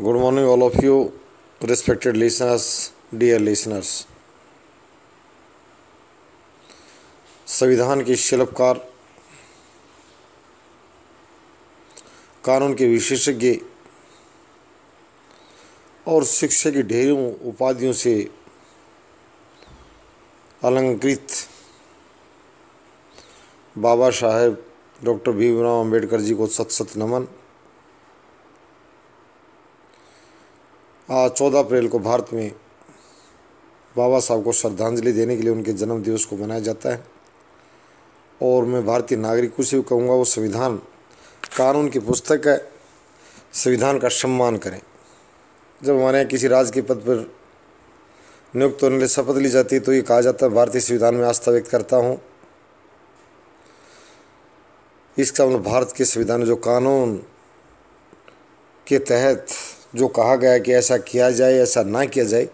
good morning all of you respected listeners dear listeners संविधान के शिल्पकार कानून के विशेषज्ञ और शिक्षा की ढेरों उपाधियों से अलंकृत बाबा साहेब डॉक्टर भीमराव अंबेडकर जी को सत सत नमन चौदह अप्रैल को भारत में बाबा साहब को श्रद्धांजलि देने के लिए उनके जन्म दिवस को मनाया जाता है और मैं भारतीय नागरिकों से भी कहूँगा वो संविधान कानून की पुस्तक है संविधान का सम्मान करें जब हमारे यहाँ किसी राज्य के पद पर नियुक्त होने लिए शपथ ली जाती है तो ये कहा जाता है भारतीय संविधान में आस्था व्यक्त करता हूँ इसका मतलब भारत के संविधान जो कानून के तहत जो कहा गया कि ऐसा किया जाए ऐसा ना किया जाए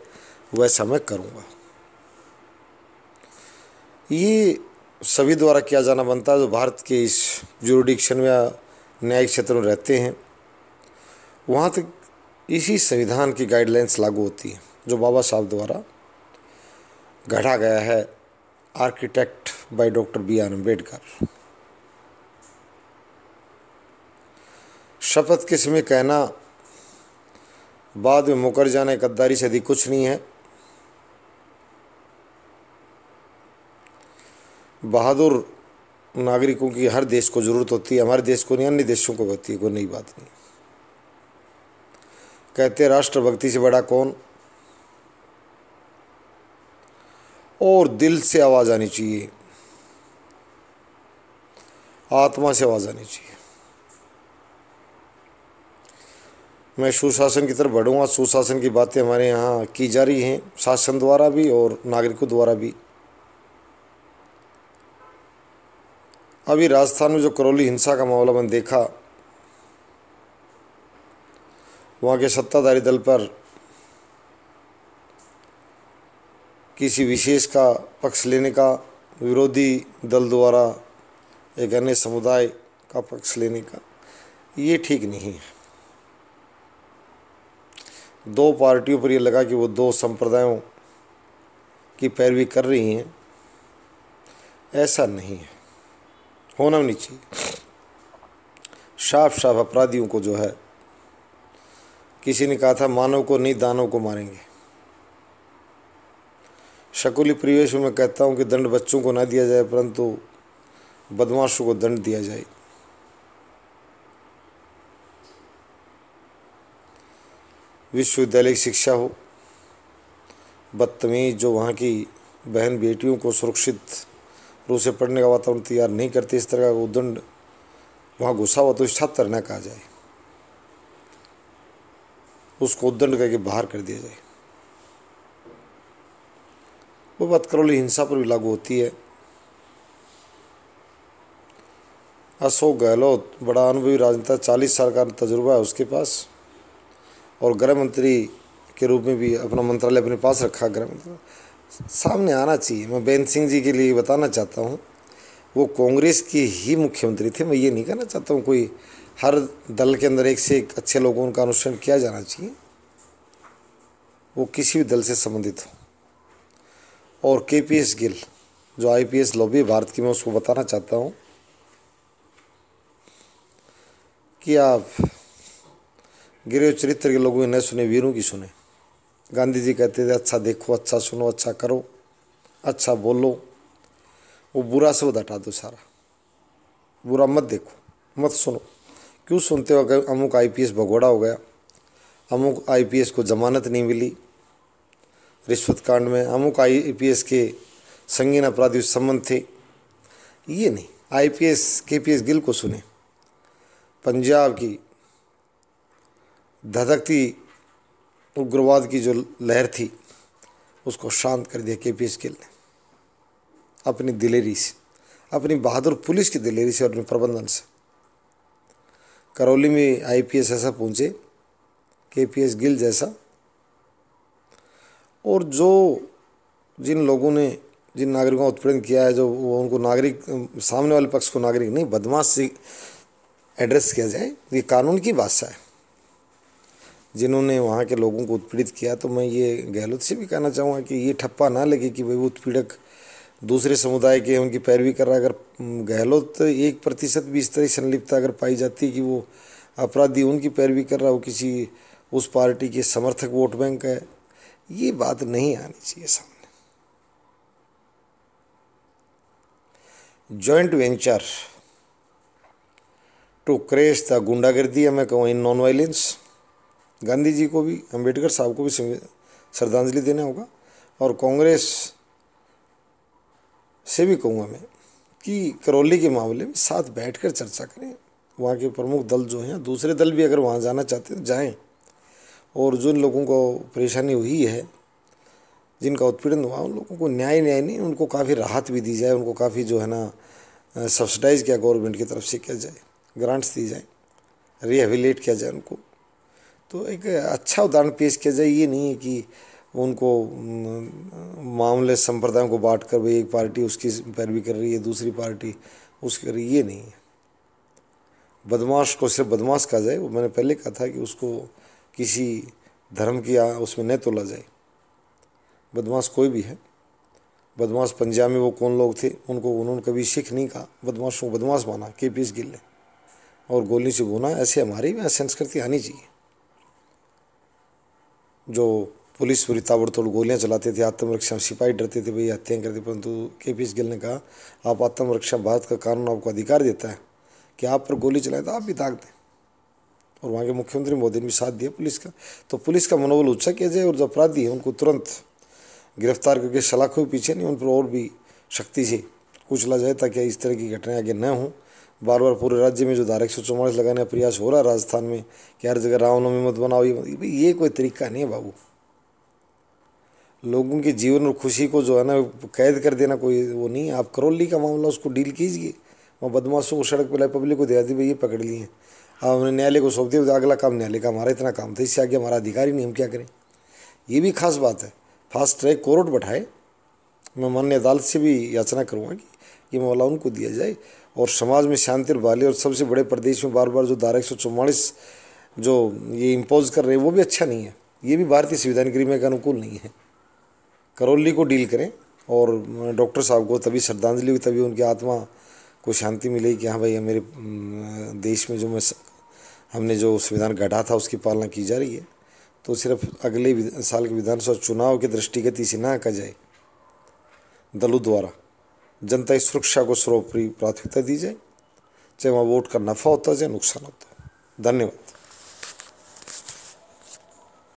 वैसा मैं करूँगा ये सभी द्वारा किया जाना बनता है जो भारत के इस जुरुडिक्शन या न्यायिक क्षेत्र में रहते हैं वहाँ तक इसी संविधान की गाइडलाइंस लागू होती है जो बाबा साहब द्वारा गढ़ा गया है architect by doctor B R Ambedkar शपथ के समय कहना बाद में मुकर जाना गद्दारी से अधिक कुछ नहीं है बहादुर नागरिकों की हर देश को ज़रूरत होती है हमारे देश को नहीं अन्य देशों को होती है कोई नई बात नहीं कहते राष्ट्रभक्ति से बड़ा कौन और दिल से आवाज़ आनी चाहिए आत्मा से आवाज़ आनी चाहिए मैं सुशासन की तरफ बढ़ूँगा सुशासन की बातें हमारे यहाँ की जा रही हैं शासन द्वारा भी और नागरिकों द्वारा भी अभी राजस्थान में जो करौली हिंसा का मामला मैंने देखा वहाँ के सत्ताधारी दल पर किसी विशेष का पक्ष लेने का विरोधी दल द्वारा एक अन्य समुदाय का पक्ष लेने का ये ठीक नहीं है दो पार्टियों पर यह लगा कि वो दो संप्रदायों की पैरवी कर रही हैं ऐसा नहीं है होना भी नहीं चाहिए साफ साफ अपराधियों को जो है किसी ने कहा था मानव को नहीं दानव को मारेंगे शकुली परिवेश में कहता हूँ कि दंड बच्चों को ना दिया जाए परंतु बदमाशों को दंड दिया जाए विश्वविद्यालय की शिक्षा हो बदतमीज जो वहाँ की बहन बेटियों को सुरक्षित रूप से पढ़ने का वातावरण तैयार नहीं करते इस तरह का उद्दंड वहाँ घुसा हुआ तो छात्र न कहा जाए उसको उद्दंड करके बाहर कर दिया जाए वो बात करौली हिंसा पर भी लागू होती है अशोक गहलोत बड़ा अनुभवी राजनेता चालीस साल का तजुर्बा है उसके पास और गृह मंत्री के रूप में भी अपना मंत्रालय अपने पास रखा गृह मंत्रालय सामने आना चाहिए मैं बेन सिंह जी के लिए बताना चाहता हूँ वो कांग्रेस के ही मुख्यमंत्री थे मैं ये नहीं कहना चाहता हूँ कोई हर दल के अंदर एक से एक अच्छे लोगों का अनुसरण किया जाना चाहिए वो किसी भी दल से संबंधित हो और के पी एस गिल जो I P S lobby Bharat की मैं उसको बताना चाहता हूँ कि आप गिरे चरित्र के लोगों की न सुने वीरों की सुने गांधी जी कहते थे अच्छा देखो अच्छा सुनो अच्छा करो अच्छा बोलो वो बुरा शब्द हटा दो सारा बुरा मत देखो मत सुनो क्यों सुनते हो अगर अमुक आईपीएस भगोड़ा हो गया अमुक आईपीएस को जमानत नहीं मिली रिश्वत कांड में अमुक आईपीएस के संगीन अपराधी संबंध थे ये नहीं आईपीएस केपीएस गिल को सुने पंजाब की धधकती उग्रवाद की जो लहर थी उसको शांत कर दिया के पी एस गिल ने अपनी दिलेरी से अपनी बहादुर पुलिस की दिलेरी से और अपने प्रबंधन से करौली में आईपीएस ऐसा पहुँचे के पी एस गिल जैसा और जो जिन लोगों ने जिन नागरिकों का उत्पीड़न किया है जो वो उनको नागरिक सामने वाले पक्ष को नागरिक नहीं बदमाश से एड्रेस किया जाए ये कानून की बादशाह है जिन्होंने वहाँ के लोगों को उत्पीड़ित किया तो मैं ये गहलोत से भी कहना चाहूँगा कि ये ठप्पा ना लगे कि भाई उत्पीड़क दूसरे समुदाय के उनकी पैरवी कर रहा अगर गहलोत एक प्रतिशत भी इस तरह संलिप्त अगर पाई जाती है कि वो अपराधी उनकी पैरवी कर रहा हो किसी उस पार्टी के समर्थक वोट बैंक है ये बात नहीं आनी चाहिए सामने joint venture to crash the गुंडागर्दी या मैं कहूँ इन नॉन वायलेंस गांधी जी को भी अम्बेडकर साहब को भी श्रद्धांजलि देना होगा और कांग्रेस से भी कहूँगा मैं कि करौली के मामले में साथ बैठकर चर्चा करें वहाँ के प्रमुख दल जो हैं दूसरे दल भी अगर वहाँ जाना चाहते हैं जाएँ और जिन लोगों को परेशानी हुई है जिनका उत्पीड़न हुआ उन लोगों को न्याय न्याय नहीं उनको काफ़ी राहत भी दी जाए उनको काफ़ी जो है ना सब्सिडाइज़ किया गवर्नमेंट की तरफ से किया जाए ग्रांट्स दी जाए रिहेबिलेट किया जाए उनको तो एक अच्छा उदाहरण पेश किया जाए ये नहीं है कि उनको मामले संप्रदायों को बांट कर भाई एक पार्टी उसकी पैरवी कर रही है दूसरी पार्टी उसकी कर रही है ये नहीं है बदमाश को सिर्फ बदमाश कहा जाए वो मैंने पहले कहा था कि उसको किसी धर्म की आ, उसमें न तोला जाए बदमाश कोई भी है बदमाश पंजाब में वो कौन लोग थे उनको उन्होंने कभी सिख नहीं कहा बदमाशों को बदमाश माना के पी एस गिल ने और गोली से भुना ऐसे हमारी भी संस्कृति आनी चाहिए जो पुलिस पूरी ताबड़तोड़ गोलियाँ चलाते थे आत्मरक्षा सिपाही डरते थे भाई हत्याएं करते परंतु के पी एस गिल ने कहा आप आत्मरक्षा भारत का कानून आपको अधिकार देता है कि आप पर गोली चलाएं तो आप भी दाग दें और वहाँ के मुख्यमंत्री मोदी ने भी साथ दिया पुलिस का तो पुलिस का मनोबल ऊंचा किया जाए और जो अपराधी हैं उनको तुरंत गिरफ्तार करके सलाखों के पीछे नहीं उन पर और भी शक्ति से कुचला जाए ताकि इस तरह की घटनाएँ आगे न हों बार बार पूरे राज्य में जो धारा एक लगाने का प्रयास हो रहा है राजस्थान में कि हर जगह रामनवमी मत बनाओ ये ये कोई तरीका नहीं है बाबू लोगों के जीवन और खुशी को जो है ना कैद कर देना कोई वो नहीं है आप करौली का मामला उसको डील कीजिए वहाँ बदमाशों को सड़क पर लाए पब्लिक को दिया दी भाई ये पकड़ लिए अब हमने न्यायालय को सौंप दिया अगला काम न्यायालय का हमारा इतना काम था इससे आगे हमारा अधिकारी नहीं हम क्या करें ये भी खास बात है फास्ट ट्रैक कोर्ट बैठाए मैं मान्य अदालत से भी याचना करूँगा कि ये मामला उनको दिया जाए और समाज में शांति और बहाली और सबसे बड़े प्रदेश में बार बार जो धारा एक जो ये इम्पोज कर रहे हैं वो भी अच्छा नहीं है ये भी भारतीय संविधान की में अनुकूल नहीं है करौली को डील करें और डॉक्टर साहब को तभी श्रद्धांजलि हुई तभी उनकी आत्मा को शांति मिलेगी कि हाँ भाई मेरे देश में जो मैं हमने जो संविधान गढ़ा था उसकी पालना की जा रही है तो सिर्फ अगले साल के विधानसभा चुनाव के दृष्टिगत इसे ना कहा जाए दलों द्वारा जनता की सुरक्षा को सर्वोपरि प्राथमिकता दी जाए चाहे वहाँ वोट का नफा होता है चाहे नुकसान होता है धन्यवाद